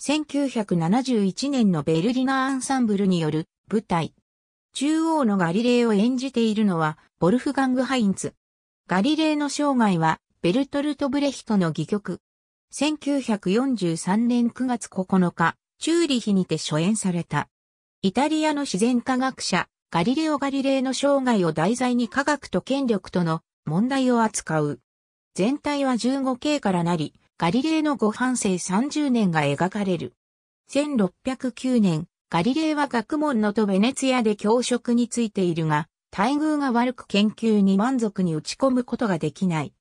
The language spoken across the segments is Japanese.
1971年のベルリナーアンサンブルによる舞台。中央のガリレーを演じているのは、ボルフガング・ハインツ。ガリレーの生涯は、ベルトルト・ブレヒトの戯曲。1943年9月9日、チューリヒにて初演された。イタリアの自然科学者、ガリレオ・ガリレーの生涯を題材に科学と権力との問題を扱う。全体は15系からなり、ガリレーのご半生30年が描かれる。1609年、ガリレーは学問のとベネツィアで教職についているが、待遇が悪く研究に満足に打ち込むことができない。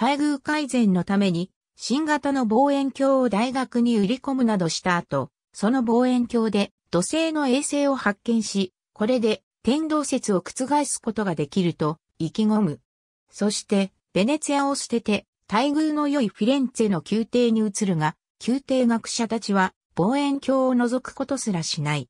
待遇改善のために、新型の望遠鏡を大学に売り込むなどした後、その望遠鏡で土星の衛星を発見し、これで天動説を覆すことができると意気込む。そして、ベネツィアを捨てて待遇の良いフィレンツェの宮廷に移るが、宮廷学者たちは望遠鏡を覗くことすらしない。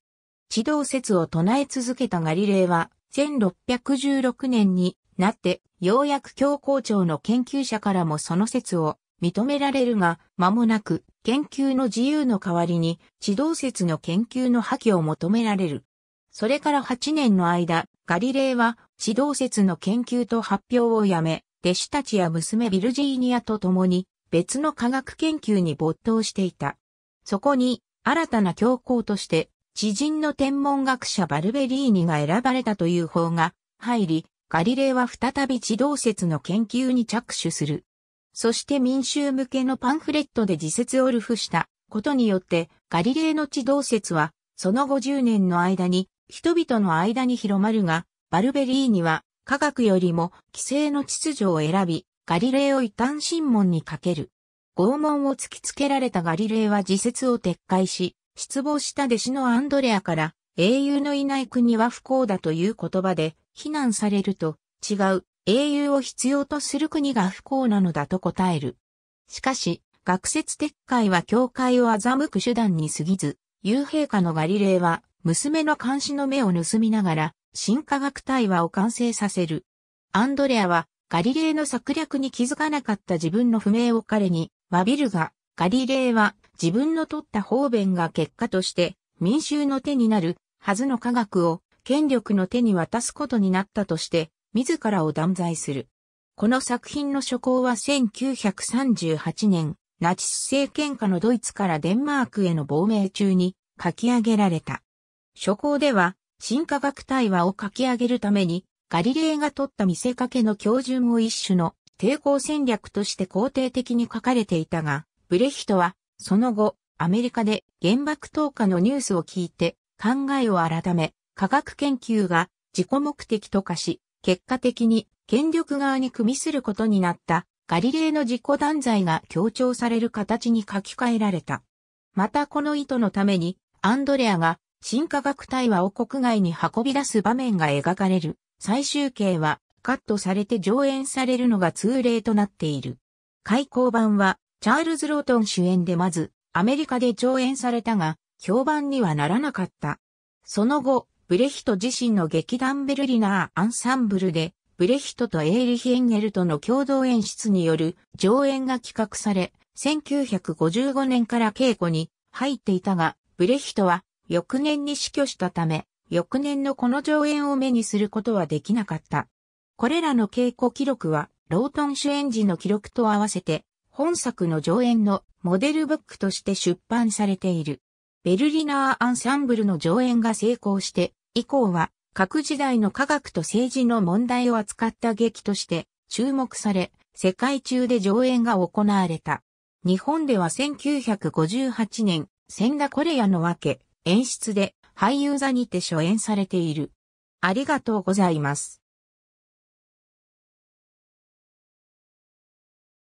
地動説を唱え続けたガリレイは、1616年になって、ようやく教皇庁の研究者からもその説を認められるが、間もなく研究の自由の代わりに地動説の研究の破棄を求められる。それから8年の間、ガリレイは地動説の研究と発表をやめ、弟子たちや娘ビルジーニアと共に別の科学研究に没頭していた。そこに新たな教皇として知人の天文学者バルベリーニが選ばれたという方が入り、ガリレイは再び地動説の研究に着手する。そして民衆向けのパンフレットで自説を流布したことによって、ガリレイの地動説は、その後0年の間に、人々の間に広まるが、バルベリーニは科学よりも規制の秩序を選び、ガリレイを一旦審問にかける。拷問を突きつけられたガリレイは自説を撤回し、失望した弟子のアンドレアから、英雄のいない国は不幸だという言葉で、非難されると、違う、英雄を必要とする国が不幸なのだと答える。しかし、学説撤回は教会を欺く手段に過ぎず、幽閉下のガリレイは、娘の監視の目を盗みながら、新科学対話を完成させる。アンドレアは、ガリレーの策略に気づかなかった自分の不明を彼に、詫びるが、ガリレーは、自分の取った方便が結果として、民衆の手になる、はずの科学を、権力の手に渡すことになったとして、自らを断罪する。この作品の初稿は1938年、ナチス政権下のドイツからデンマークへの亡命中に書き上げられた。初稿では新科学対話を書き上げるために、ガリレイが取った見せかけの標準を一種の抵抗戦略として肯定的に書かれていたが、ブレヒトは、その後、アメリカで原爆投下のニュースを聞いて、考えを改め、科学研究が自己目的と化し、結果的に権力側に組みすることになったガリレイの自己断罪が強調される形に書き換えられた。またこの意図のためにアンドレアが新科学対話を国外に運び出す場面が描かれる。最終形はカットされて上演されるのが通例となっている。開口版はチャールズ・ロートン主演でまずアメリカで上演されたが評判にはならなかった。その後、ブレヒト自身の劇団ベルリナーアンサンブルでブレヒトとエイリヒ・エンゲルとの共同演出による上演が企画され、1955年から稽古に入っていたが、ブレヒトは翌年に死去したため、翌年のこの上演を目にすることはできなかった。これらの稽古記録は、ロートン主演時の記録と合わせて、本作の上演のモデルブックとして出版されている。ベルリナーアンサンブルの上演が成功して、以降は各時代の科学と政治の問題を扱った劇として注目され、世界中で上演が行われた。日本では1958年、千田コレヤのわけ、演出で俳優座にて初演されている。ありがとうございます。